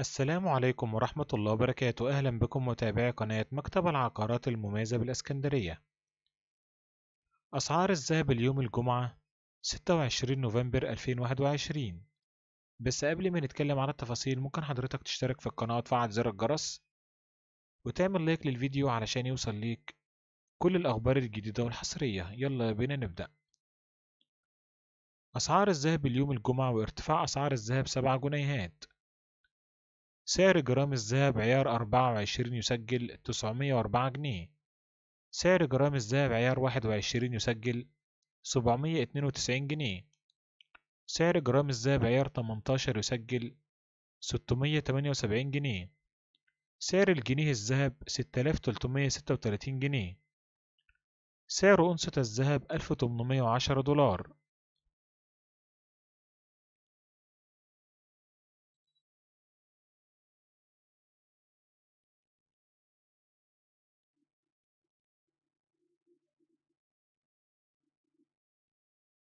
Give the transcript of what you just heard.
السلام عليكم ورحمة الله وبركاته أهلا بكم متابعي قناة مكتب العقارات المميزة بالإسكندرية أسعار الذهب اليوم الجمعة 26 نوفمبر 2021 بس قبل ما نتكلم على التفاصيل ممكن حضرتك تشترك في القناة وتفعل زر الجرس وتعمل لايك للفيديو علشان يوصل ليك كل الأخبار الجديدة والحصرية يلا بينا نبدأ أسعار الذهب اليوم الجمعة وارتفاع أسعار الذهب 7 جنيهات سعر جرام الذهب عيار أربعة وعشرين يسجل تسعمية وأربعة جنيه سعر جرام الذهب عيار واحد وعشرين يسجل سبعمية اتنين وتسعين جنيه سعر جرام الذهب عيار تمنتاشر يسجل ستمية تمانية وسبعين جنيه سعر الجنيه الذهب ستلاف تلتمية ستة وتلاتين جنيه سعر أنصة الذهب ألف تمنمية وعشرة دولار